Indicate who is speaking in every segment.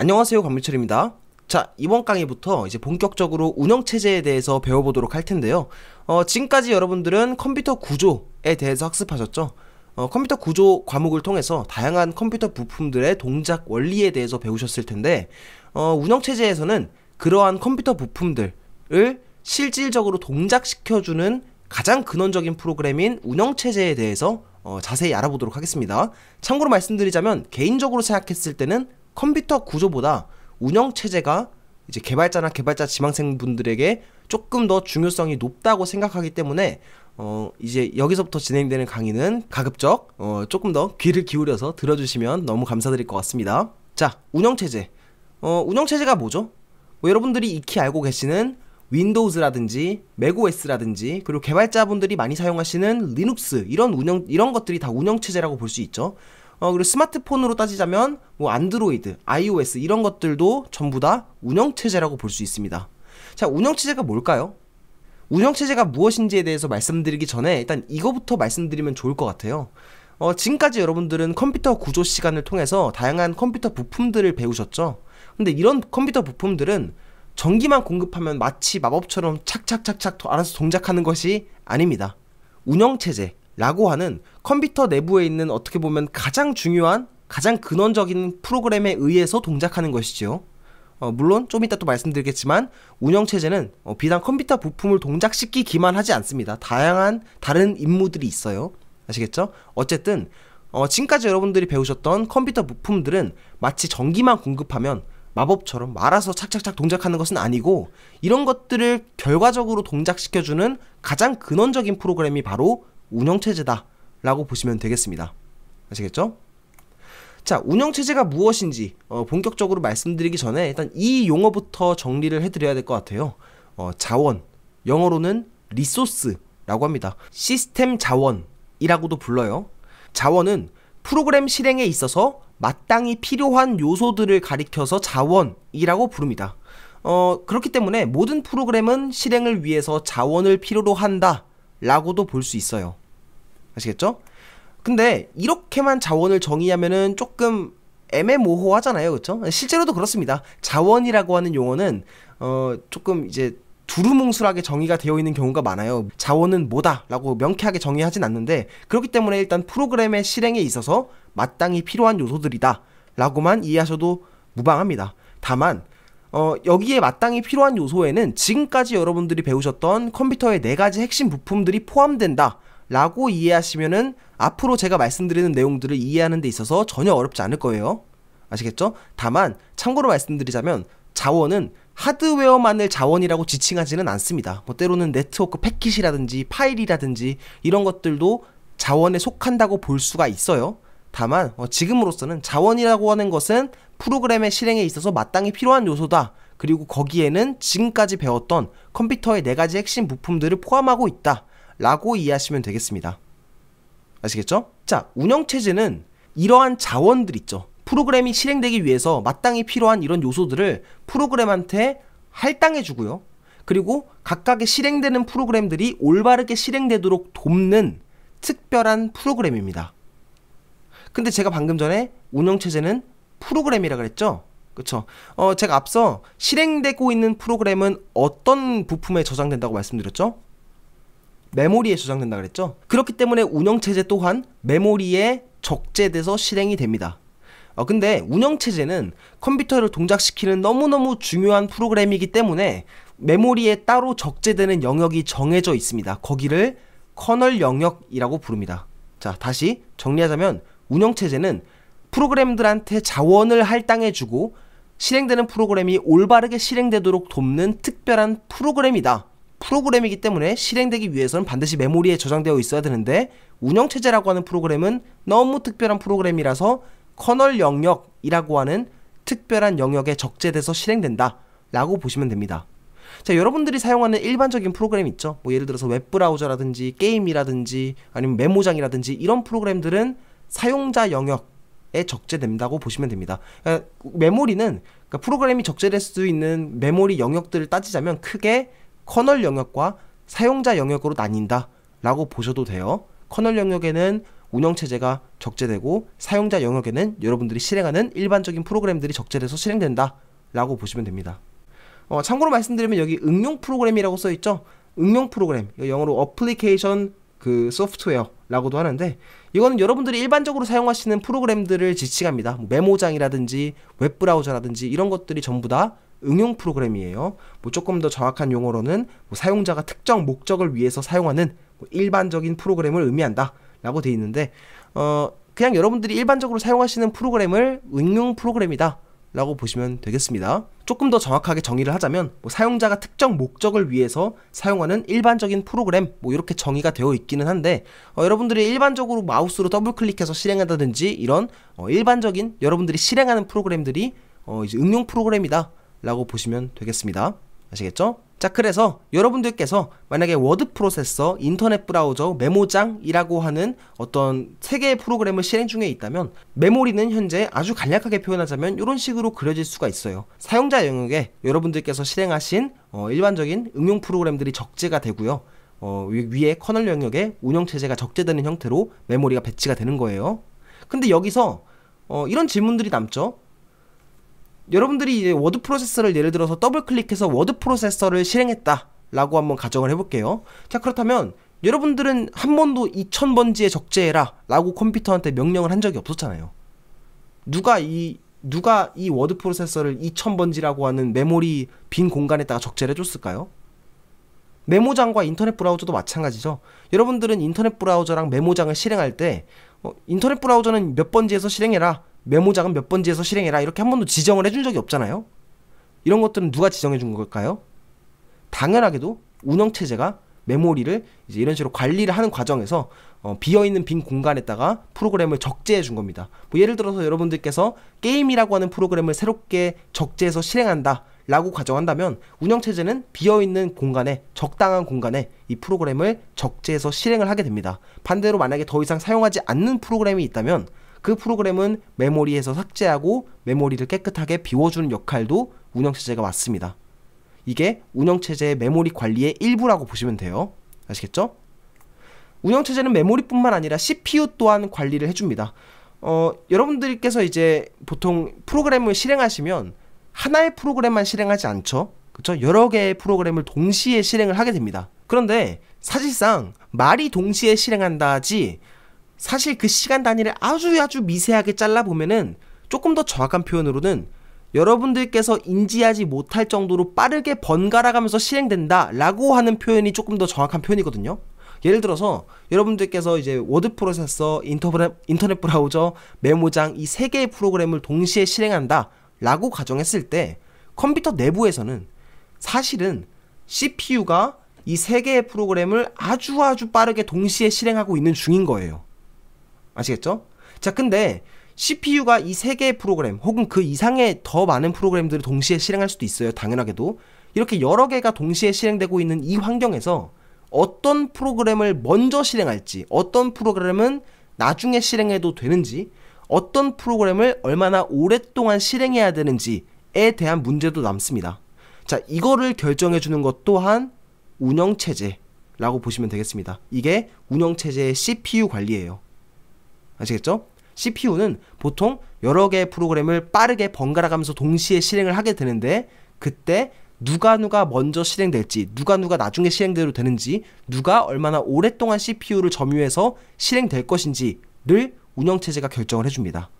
Speaker 1: 안녕하세요 강민철입니다. 자 이번 강의부터 이제 본격적으로 운영체제에 대해서 배워보도록 할 텐데요. 어, 지금까지 여러분들은 컴퓨터 구조에 대해서 학습하셨죠? 어, 컴퓨터 구조 과목을 통해서 다양한 컴퓨터 부품들의 동작 원리에 대해서 배우셨을 텐데 어, 운영체제에서는 그러한 컴퓨터 부품들을 실질적으로 동작시켜주는 가장 근원적인 프로그램인 운영체제에 대해서 어, 자세히 알아보도록 하겠습니다. 참고로 말씀드리자면 개인적으로 생각했을 때는 컴퓨터 구조보다 운영 체제가 이제 개발자나 개발자 지망생분들에게 조금 더 중요성이 높다고 생각하기 때문에 어 이제 여기서부터 진행되는 강의는 가급적 어 조금 더 귀를 기울여서 들어주시면 너무 감사드릴 것 같습니다. 자, 운영 체제. 어 운영 체제가 뭐죠? 뭐 여러분들이 익히 알고 계시는 윈도우즈라든지 맥OS라든지 그리고 개발자분들이 많이 사용하시는 리눅스 이런 운영 이런 것들이 다 운영 체제라고 볼 수 있죠. 어, 그리고 스마트폰으로 따지자면 뭐 안드로이드, iOS 이런 것들도 전부 다 운영체제라고 볼 수 있습니다. 자, 운영체제가 뭘까요? 운영체제가 무엇인지에 대해서 말씀드리기 전에 일단 이거부터 말씀드리면 좋을 것 같아요. 어, 지금까지 여러분들은 컴퓨터 구조 시간을 통해서 다양한 컴퓨터 부품들을 배우셨죠? 근데 이런 컴퓨터 부품들은 전기만 공급하면 마치 마법처럼 착착착착 알아서 동작하는 것이 아닙니다. 운영체제, 라고 하는 컴퓨터 내부에 있는 어떻게 보면 가장 중요한 가장 근원적인 프로그램에 의해서 동작하는 것이지요. 어, 물론 좀 이따 또 말씀드리겠지만 운영체제는 어, 비단 컴퓨터 부품을 동작시키기만 하지 않습니다. 다양한 다른 임무들이 있어요. 아시겠죠? 어쨌든 어, 지금까지 여러분들이 배우셨던 컴퓨터 부품들은 마치 전기만 공급하면 마법처럼 말아서 착착착 동작하는 것은 아니고 이런 것들을 결과적으로 동작시켜주는 가장 근원적인 프로그램이 바로 운영체제다 라고 보시면 되겠습니다 아시겠죠? 자 운영체제가 무엇인지 어, 본격적으로 말씀드리기 전에 일단 이 용어부터 정리를 해드려야 될 것 같아요 어, 자원 영어로는 리소스라고 합니다 시스템 자원이라고도 불러요 자원은 프로그램 실행에 있어서 마땅히 필요한 요소들을 가리켜서 자원이라고 부릅니다 어, 그렇기 때문에 모든 프로그램은 실행을 위해서 자원을 필요로 한다 라고도 볼 수 있어요 아시겠죠? 근데 이렇게만 자원을 정의하면은 조금 애매모호하잖아요. 그렇죠? 실제로도 그렇습니다. 자원이라고 하는 용어는 어 조금 이제 두루뭉술하게 정의가 되어 있는 경우가 많아요. 자원은 뭐다라고 명쾌하게 정의하진 않는데 그렇기 때문에 일단 프로그램의 실행에 있어서 마땅히 필요한 요소들이다라고만 이해하셔도 무방합니다. 다만 어, 여기에 마땅히 필요한 요소에는 지금까지 여러분들이 배우셨던 컴퓨터의 네 가지 핵심 부품들이 포함된다. 라고 이해하시면은 앞으로 제가 말씀드리는 내용들을 이해하는 데 있어서 전혀 어렵지 않을 거예요. 아시겠죠? 다만 참고로 말씀드리자면 자원은 하드웨어만을 자원이라고 지칭하지는 않습니다. 뭐 때로는 네트워크 패킷이라든지 파일이라든지 이런 것들도 자원에 속한다고 볼 수가 있어요. 다만 어, 지금으로서는 자원이라고 하는 것은 프로그램의 실행에 있어서 마땅히 필요한 요소다. 그리고 거기에는 지금까지 배웠던 컴퓨터의 네 가지 핵심 부품들을 포함하고 있다. 라고 이해하시면 되겠습니다. 아시겠죠? 자, 운영체제는 이러한 자원들 있죠. 프로그램이 실행되기 위해서 마땅히 필요한 이런 요소들을 프로그램한테 할당해주고요. 그리고 각각의 실행되는 프로그램들이 올바르게 실행되도록 돕는 특별한 프로그램입니다. 근데 제가 방금 전에 운영체제는 프로그램이라 그랬죠? 그쵸. 어, 제가 앞서 실행되고 있는 프로그램은 어떤 부품에 저장된다고 말씀드렸죠? 메모리에 저장된다 그랬죠? 그렇기 때문에 운영체제 또한 메모리에 적재돼서 실행이 됩니다. 어, 근데 운영체제는 컴퓨터를 동작시키는 너무너무 중요한 프로그램이기 때문에 메모리에 따로 적재되는 영역이 정해져 있습니다. 거기를 커널 영역이라고 부릅니다. 자, 다시 정리하자면 운영체제는 프로그램들한테 자원을 할당해주고 실행되는 프로그램이 올바르게 실행되도록 돕는 특별한 프로그램이다. 프로그램이기 때문에 실행되기 위해서는 반드시 메모리에 저장되어 있어야 되는데 운영체제라고 하는 프로그램은 너무 특별한 프로그램이라서 커널 영역이라고 하는 특별한 영역에 적재돼서 실행된다 라고 보시면 됩니다 자 여러분들이 사용하는 일반적인 프로그램 있죠 뭐 예를 들어서 웹브라우저라든지 게임이라든지 아니면 메모장이라든지 이런 프로그램들은 사용자 영역에 적재된다고 보시면 됩니다 그러니까 메모리는 그러니까 프로그램이 적재될 수 있는 메모리 영역들을 따지자면 크게 커널 영역과 사용자 영역으로 나뉜다라고 보셔도 돼요. 커널 영역에는 운영체제가 적재되고 사용자 영역에는 여러분들이 실행하는 일반적인 프로그램들이 적재돼서 실행된다 라고 보시면 됩니다 어, 참고로 말씀드리면 여기 응용 프로그램이라고 써있죠 응용 프로그램 영어로 어플리케이션 그 소프트웨어 라고도 하는데 이거는 여러분들이 일반적으로 사용하시는 프로그램들을 지칭합니다 뭐 메모장이라든지 웹브라우저라든지 이런 것들이 전부 다 응용 프로그램이에요. 뭐 조금 더 정확한 용어로는 뭐 사용자가 특정 목적을 위해서 사용하는 뭐 일반적인 프로그램을 의미한다라고 돼 있는데 어 그냥 여러분들이 일반적으로 사용하시는 프로그램을 응용 프로그램이다. 라고 보시면 되겠습니다. 조금 더 정확하게 정의를 하자면 뭐 사용자가 특정 목적을 위해서 사용하는 일반적인 프로그램 뭐 이렇게 정의가 되어 있기는 한데 어, 여러분들이 일반적으로 마우스로 더블 클릭해서 실행한다든지 이런 어, 일반적인 여러분들이 실행하는 프로그램들이 어, 이제 응용 프로그램이다 라고 보시면 되겠습니다. 아시겠죠? 자, 그래서 여러분들께서 만약에 워드 프로세서, 인터넷 브라우저, 메모장이라고 하는 어떤 세 개의 프로그램을 실행 중에 있다면 메모리는 현재 아주 간략하게 표현하자면 이런 식으로 그려질 수가 있어요. 사용자 영역에 여러분들께서 실행하신 어, 일반적인 응용 프로그램들이 적재가 되고요. 어, 위에 커널 영역에 운영체제가 적재되는 형태로 메모리가 배치가 되는 거예요. 근데 여기서 어, 이런 질문들이 남죠. 여러분들이 이제 워드 프로세서를 예를 들어서 더블 클릭해서 워드 프로세서를 실행했다 라고 한번 가정을 해볼게요 자 그렇다면 여러분들은 한 번도 2000번지에 적재해라 라고 컴퓨터한테 명령을 한 적이 없었잖아요 누가 이 누가 이 워드 프로세서를 2000번지라고 하는 메모리 빈 공간에다가 적재를 해줬을까요? 메모장과 인터넷 브라우저도 마찬가지죠. 여러분들은 인터넷 브라우저랑 메모장을 실행할 때 어, 인터넷 브라우저는 몇 번지에서 실행해라 메모장은 몇 번지에서 실행해라 이렇게 한 번도 지정을 해준 적이 없잖아요. 이런 것들은 누가 지정해 준 걸까요? 당연하게도 운영 체제가 메모리를 이제 이런 식으로 관리를 하는 과정에서 어, 비어있는 빈 공간에다가 프로그램을 적재해 준 겁니다. 뭐 예를 들어서 여러분들께서 게임이라고 하는 프로그램을 새롭게 적재해서 실행한다 라고 가정한다면 운영체제는 비어있는 공간에 적당한 공간에 이 프로그램을 적재해서 실행을 하게 됩니다. 반대로 만약에 더 이상 사용하지 않는 프로그램이 있다면 그 프로그램은 메모리에서 삭제하고 메모리를 깨끗하게 비워주는 역할도 운영체제가 맡습니다. 이게 운영체제의 메모리 관리의 일부라고 보시면 돼요. 아시겠죠? 운영체제는 메모리뿐만 아니라 CPU 또한 관리를 해줍니다. 어, 여러분들께서 이제 보통 프로그램을 실행하시면 하나의 프로그램만 실행하지 않죠? 그쵸 여러 개의 프로그램을 동시에 실행을 하게 됩니다. 그런데 사실상 말이 동시에 실행한다지 사실 그 시간 단위를 아주 아주 미세하게 잘라보면은 조금 더 정확한 표현으로는 여러분들께서 인지하지 못할 정도로 빠르게 번갈아가면서 실행된다 라고 하는 표현이 조금 더 정확한 표현이거든요. 예를 들어서 여러분들께서 이제 워드 프로세서, 인터넷 브라우저, 메모장 이 세 개의 프로그램을 동시에 실행한다 라고 가정했을 때 컴퓨터 내부에서는 사실은 CPU가 이 세 개의 프로그램을 아주 아주 빠르게 동시에 실행하고 있는 중인 거예요. 아시겠죠? 자, 근데 CPU가 이 세 개의 프로그램 혹은 그 이상의 더 많은 프로그램들을 동시에 실행할 수도 있어요. 당연하게도. 이렇게 여러 개가 동시에 실행되고 있는 이 환경에서 어떤 프로그램을 먼저 실행할지, 어떤 프로그램은 나중에 실행해도 되는지, 어떤 프로그램을 얼마나 오랫동안 실행해야 되는지에 대한 문제도 남습니다. 자, 이거를 결정해 주는 것 또한 운영체제라고 보시면 되겠습니다. 이게 운영체제의 CPU 관리예요. 아시겠죠? CPU는 보통 여러 개의 프로그램을 빠르게 번갈아 가면서 동시에 실행을 하게 되는데 그때 누가 누가 먼저 실행될지, 누가 누가 나중에 실행대로 되는지, 누가 얼마나 오랫동안 CPU를 점유해서 실행될 것인지를 운영체제가 결정을 해줍니다.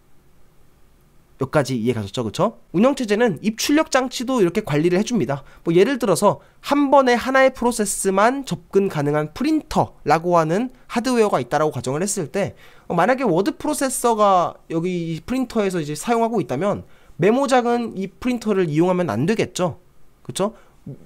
Speaker 1: 몇 가지 이해가셨죠? 그쵸? 운영체제는 입출력 장치도 이렇게 관리를 해줍니다. 뭐 예를 들어서 한 번에 하나의 프로세스만 접근 가능한 프린터라고 하는 하드웨어가 있다라고 가정을 했을 때 어, 만약에 워드 프로세서가 여기 프린터에서 이제 사용하고 있다면 메모장은 이 프린터를 이용하면 안 되겠죠? 그쵸?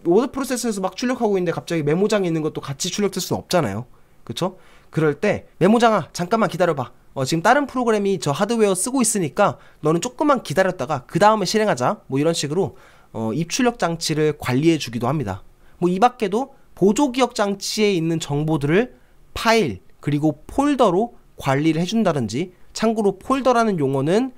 Speaker 1: 워드 프로세서에서 막 출력하고 있는데 갑자기 메모장에 있는 것도 같이 출력될 수는 없잖아요. 그쵸? 그럴 때 메모장아 잠깐만 기다려봐 어, 지금 다른 프로그램이 저 하드웨어 쓰고 있으니까 너는 조금만 기다렸다가 그 다음에 실행하자 뭐 이런 식으로 어, 입출력 장치를 관리해 주기도 합니다. 뭐 이 밖에도 보조 기억 장치에 있는 정보들을 파일 그리고 폴더로 관리를 해준다든지 참고로 폴더라는 용어는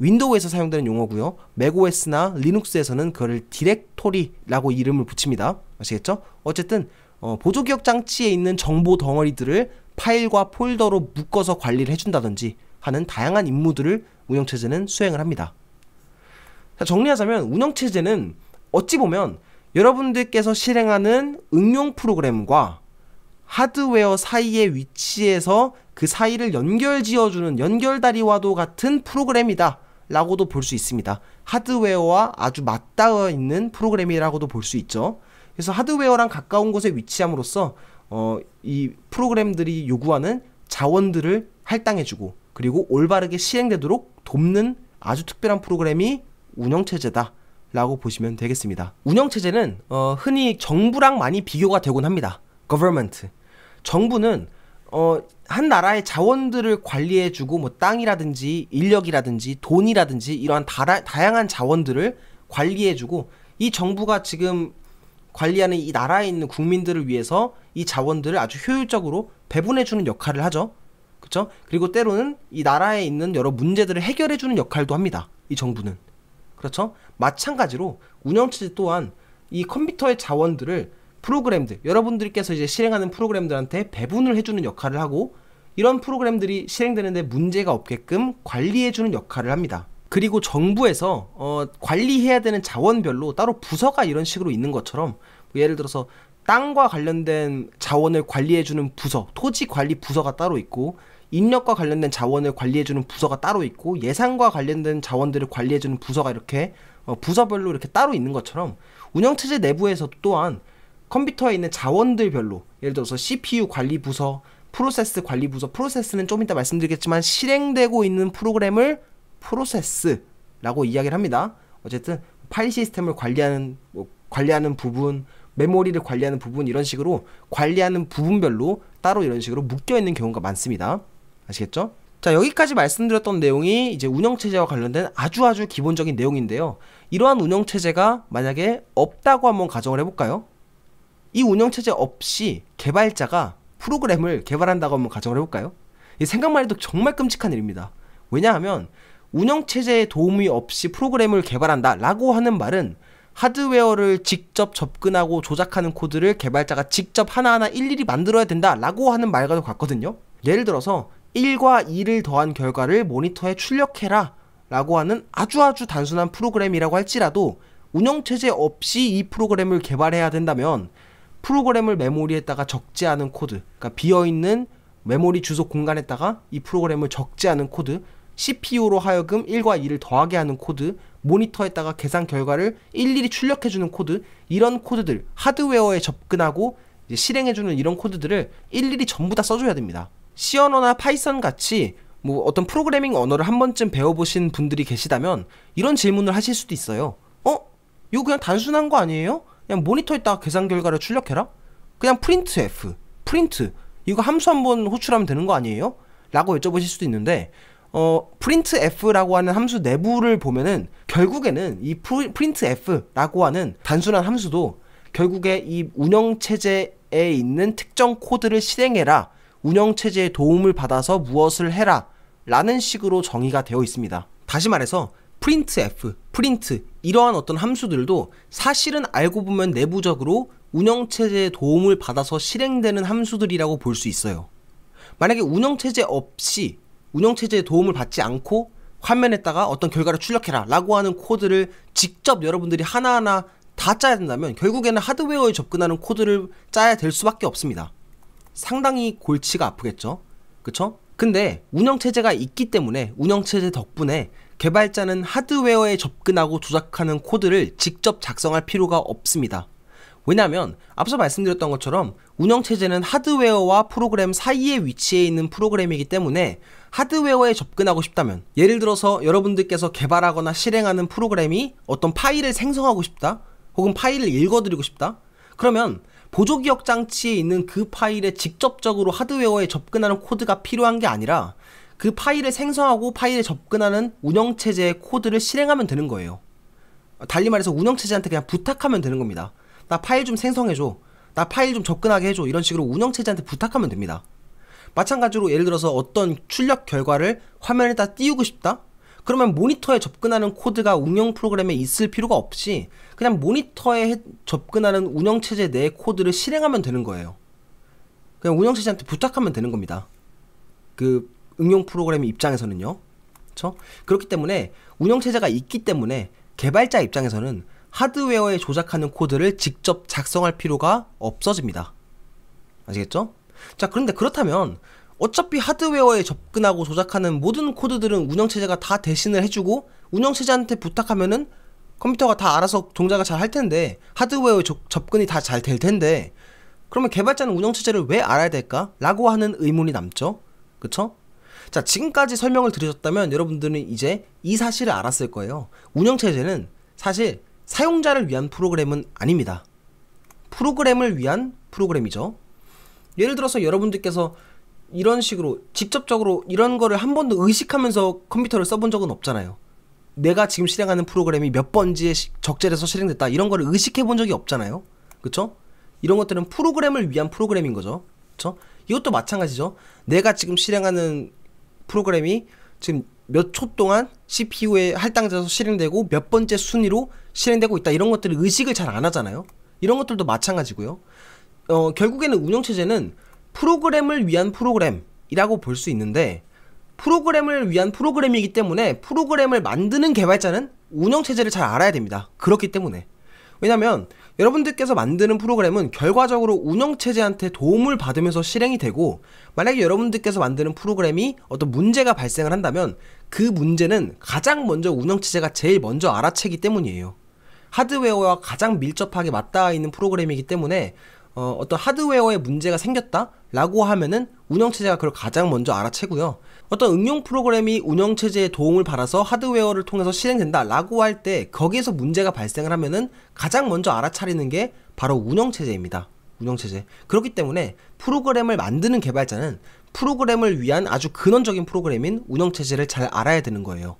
Speaker 1: 윈도우에서 사용되는 용어고요. 맥OS나 리눅스에서는 그를 디렉토리라고 이름을 붙입니다. 아시겠죠? 어쨌든 어, 보조 기억 장치에 있는 정보 덩어리들을 파일과 폴더로 묶어서 관리를 해준다든지 하는 다양한 임무들을 운영체제는 수행을 합니다. 자, 정리하자면 운영체제는 어찌 보면 여러분들께서 실행하는 응용 프로그램과 하드웨어 사이의 위치에서 그 사이를 연결 지어주는 연결다리와도 같은 프로그램이다. 라고도 볼 수 있습니다. 하드웨어와 아주 맞닿아 있는 프로그램이라고도 볼 수 있죠. 그래서 하드웨어랑 가까운 곳에 위치함으로써 어, 이 프로그램들이 요구하는 자원들을 할당해주고 그리고 올바르게 시행되도록 돕는 아주 특별한 프로그램이 운영체제다. 라고 보시면 되겠습니다. 운영체제는 어, 흔히 정부랑 많이 비교가 되곤 합니다. government. 정부는 어, 한 나라의 자원들을 관리해주고 뭐 땅이라든지 인력이라든지 돈이라든지 이러한 다라, 다양한 자원들을 관리해주고 이 정부가 지금 관리하는 이 나라에 있는 국민들을 위해서 이 자원들을 아주 효율적으로 배분해주는 역할을 하죠. 그렇죠? 그리고 때로는 이 나라에 있는 여러 문제들을 해결해주는 역할도 합니다. 이 정부는. 그렇죠? 마찬가지로 운영체제 또한 이 컴퓨터의 자원들을 프로그램들, 여러분들께서 이제 실행하는 프로그램들한테 배분을 해주는 역할을 하고 이런 프로그램들이 실행되는데 문제가 없게끔 관리해주는 역할을 합니다. 그리고 정부에서 어, 관리해야 되는 자원별로 따로 부서가 이런 식으로 있는 것처럼 뭐 예를 들어서 땅과 관련된 자원을 관리해주는 부서, 토지 관리 부서가 따로 있고 인력과 관련된 자원을 관리해주는 부서가 따로 있고 예산과 관련된 자원들을 관리해주는 부서가 이렇게 어, 부서별로 이렇게 따로 있는 것처럼 운영체제 내부에서 또한 컴퓨터에 있는 자원들별로 예를 들어서 CPU 관리 부서, 프로세스 관리 부서, 프로세스는 좀 이따 말씀드리겠지만 실행되고 있는 프로그램을 프로세스라고 이야기를 합니다. 어쨌든 파일 시스템을 관리하는 뭐 관리하는 부분, 메모리를 관리하는 부분 이런 식으로 관리하는 부분별로 따로 이런 식으로 묶여 있는 경우가 많습니다. 아시겠죠? 자 여기까지 말씀드렸던 내용이 이제 운영체제와 관련된 아주 아주 기본적인 내용인데요. 이러한 운영체제가 만약에 없다고 한번 가정을 해볼까요? 이 운영체제 없이 개발자가 프로그램을 개발한다고 한번 가정을 해볼까요? 이 생각만 해도 정말 끔찍한 일입니다. 왜냐하면 운영체제에 도움이 없이 프로그램을 개발한다 라고 하는 말은 하드웨어를 직접 접근하고 조작하는 코드를 개발자가 직접 하나하나 일일이 만들어야 된다 라고 하는 말과도 같거든요. 예를 들어서 1과 2를 더한 결과를 모니터에 출력해라 라고 하는 아주 아주 단순한 프로그램이라고 할지라도 운영체제 없이 이 프로그램을 개발해야 된다면 프로그램을 메모리에다가 적지 않은 코드, 그러니까 비어있는 메모리 주소 공간에다가 이 프로그램을 적지 않은 코드, CPU로 하여금 1과 2를 더하게 하는 코드, 모니터에다가 계산 결과를 일일이 출력해주는 코드, 이런 코드들, 하드웨어에 접근하고 실행해주는 이런 코드들을 일일이 전부 다 써줘야 됩니다. C 언어나 파이썬 같이 뭐 어떤 프로그래밍 언어를 한 번쯤 배워보신 분들이 계시다면 이런 질문을 하실 수도 있어요. 어? 이거 그냥 단순한 거 아니에요? 그냥 모니터에다가 계산 결과를 출력해라? 그냥 프린트 F, 프린트, 이거 함수 한 번 호출하면 되는 거 아니에요? 라고 여쭤보실 수도 있는데 어, printf라고 하는 함수 내부를 보면은 결국에는 이 printf라고 하는 단순한 함수도 결국에 이 운영체제에 있는 특정 코드를 실행해라. 운영체제의 도움을 받아서 무엇을 해라. 라는 식으로 정의가 되어 있습니다. 다시 말해서 printf, print 이러한 어떤 함수들도 사실은 알고 보면 내부적으로 운영체제의 도움을 받아서 실행되는 함수들이라고 볼 수 있어요. 만약에 운영체제 없이 운영 체제의 도움을 받지 않고 화면에다가 어떤 결과를 출력해라라고 하는 코드를 직접 여러분들이 하나하나 다 짜야 된다면 결국에는 하드웨어에 접근하는 코드를 짜야 될 수밖에 없습니다. 상당히 골치가 아프겠죠. 그쵸? 근데 운영 체제가 있기 때문에 운영 체제 덕분에 개발자는 하드웨어에 접근하고 조작하는 코드를 직접 작성할 필요가 없습니다. 왜냐하면 앞서 말씀드렸던 것처럼 운영체제는 하드웨어와 프로그램 사이에 위치해 있는 프로그램이기 때문에 하드웨어에 접근하고 싶다면 예를 들어서 여러분들께서 개발하거나 실행하는 프로그램이 어떤 파일을 생성하고 싶다 혹은 파일을 읽어드리고 싶다 그러면 보조기억 장치에 있는 그 파일에 직접적으로 하드웨어에 접근하는 코드가 필요한 게 아니라 그 파일을 생성하고 파일에 접근하는 운영체제의 코드를 실행하면 되는 거예요. 달리 말해서 운영체제한테 그냥 부탁하면 되는 겁니다. 나 파일 좀 생성해줘. 나 파일 좀 접근하게 해줘. 이런 식으로 운영체제한테 부탁하면 됩니다. 마찬가지로 예를 들어서 어떤 출력 결과를 화면에다 띄우고 싶다? 그러면 모니터에 접근하는 코드가 운영 프로그램에 있을 필요가 없이 그냥 모니터에 접근하는 운영체제 내 코드를 실행하면 되는 거예요. 그냥 운영체제한테 부탁하면 되는 겁니다. 그 응용 프로그램의 입장에서는요. 그렇죠? 그렇기 때문에 운영체제가 있기 때문에 개발자 입장에서는 하드웨어에 조작하는 코드를 직접 작성할 필요가 없어집니다. 아시겠죠? 자, 그런데 그렇다면 어차피 하드웨어에 접근하고 조작하는 모든 코드들은 운영체제가 다 대신을 해주고 운영체제한테 부탁하면은 컴퓨터가 다 알아서 동작을 잘 할 텐데 하드웨어에 조, 접근이 다 잘 될 텐데 그러면 개발자는 운영체제를 왜 알아야 될까? 라고 하는 의문이 남죠. 그쵸? 자, 지금까지 설명을 드려줬다면 여러분들은 이제 이 사실을 알았을 거예요. 운영체제는 사실 사용자를 위한 프로그램은 아닙니다. 프로그램을 위한 프로그램이죠. 예를 들어서 여러분들께서 이런 식으로 직접적으로 이런 거를 한 번도 의식하면서 컴퓨터를 써본 적은 없잖아요. 내가 지금 실행하는 프로그램이 몇 번지에 적절해서 실행됐다 이런 거를 의식해 본 적이 없잖아요. 그렇죠? 이런 것들은 프로그램을 위한 프로그램인 거죠. 그렇죠? 이것도 마찬가지죠. 내가 지금 실행하는 프로그램이 지금 몇 초 동안 c p u 에 할당자도 실행되고 몇 번째 순위로 실행되고 있다 이런 것들을 의식을 잘 안 하잖아요. 이런 것들도 마찬가지고요. 어, 결국에는 운영체제는 프로그램을 위한 프로그램이라고 볼 수 있는데 프로그램을 위한 프로그램이기 때문에 프로그램을 만드는 개발자는 운영체제를 잘 알아야 됩니다. 그렇기 때문에. 왜냐면 여러분들께서 만드는 프로그램은 결과적으로 운영체제한테 도움을 받으면서 실행이 되고 만약에 여러분들께서 만드는 프로그램이 어떤 문제가 발생을 한다면 그 문제는 가장 먼저 운영체제가 제일 먼저 알아채기 때문이에요. 하드웨어와 가장 밀접하게 맞닿아 있는 프로그램이기 때문에 어, 어떤 하드웨어에 문제가 생겼다라고 하면은 운영체제가 그걸 가장 먼저 알아채고요. 어떤 응용 프로그램이 운영체제의 도움을 받아서 하드웨어를 통해서 실행된다라고 할 때 거기에서 문제가 발생을 하면은 가장 먼저 알아차리는 게 바로 운영체제입니다. 운영체제. 그렇기 때문에 프로그램을 만드는 개발자는 프로그램을 위한 아주 근원적인 프로그램인 운영체제를 잘 알아야 되는 거예요.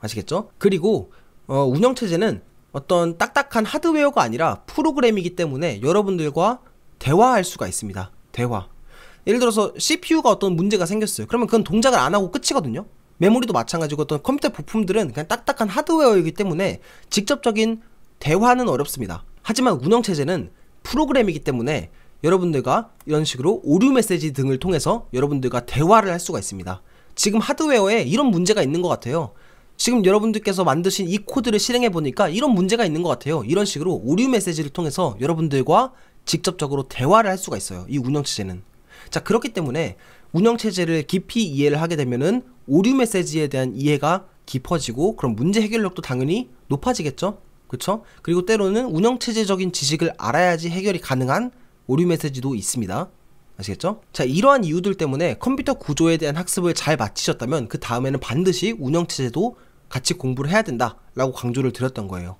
Speaker 1: 아시겠죠? 그리고 어, 운영체제는 어떤 딱딱한 하드웨어가 아니라 프로그램이기 때문에 여러분들과 대화할 수가 있습니다. 대화. 예를 들어서 CPU가 어떤 문제가 생겼어요. 그러면 그건 동작을 안 하고 끝이거든요. 메모리도 마찬가지고 어떤 컴퓨터 부품들은 그냥 딱딱한 하드웨어이기 때문에 직접적인 대화는 어렵습니다. 하지만 운영체제는 프로그램이기 때문에 여러분들과 이런 식으로 오류 메시지 등을 통해서 여러분들과 대화를 할 수가 있습니다. 지금 하드웨어에 이런 문제가 있는 것 같아요. 지금 여러분들께서 만드신 이 코드를 실행해 보니까 이런 문제가 있는 것 같아요. 이런 식으로 오류 메시지를 통해서 여러분들과 직접적으로 대화를 할 수가 있어요. 이 운영체제는. 자, 그렇기 때문에 운영체제를 깊이 이해를 하게 되면은 오류 메시지에 대한 이해가 깊어지고 그럼 문제 해결력도 당연히 높아지겠죠? 그렇죠? 그리고 때로는 운영체제적인 지식을 알아야지 해결이 가능한 오류 메시지도 있습니다. 아시겠죠? 자, 이러한 이유들 때문에 컴퓨터 구조에 대한 학습을 잘 마치셨다면 그 다음에는 반드시 운영체제도 같이 공부를 해야 된다라고 강조를 드렸던 거예요.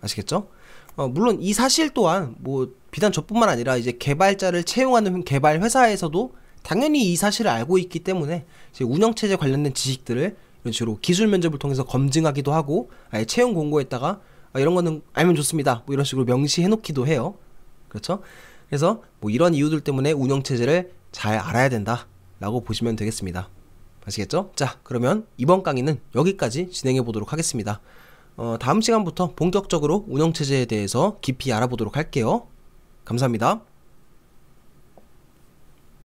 Speaker 1: 아시겠죠? 어, 물론 이 사실 또한 뭐 비단 저뿐만 아니라 이제 개발자를 채용하는 개발 회사에서도 당연히 이 사실을 알고 있기 때문에 운영 체제 관련된 지식들을 이런 식으로 기술 면접을 통해서 검증하기도 하고 아예 채용 공고에다가 아, 이런 거는 알면 좋습니다. 뭐 이런 식으로 명시해 놓기도 해요. 그렇죠? 그래서 뭐 이런 이유들 때문에 운영 체제를 잘 알아야 된다라고 보시면 되겠습니다. 아시겠죠? 자, 그러면 이번 강의는 여기까지 진행해 보도록 하겠습니다. 어, 다음 시간부터 본격적으로 운영체제에 대해서 깊이 알아보도록 할게요. 감사합니다.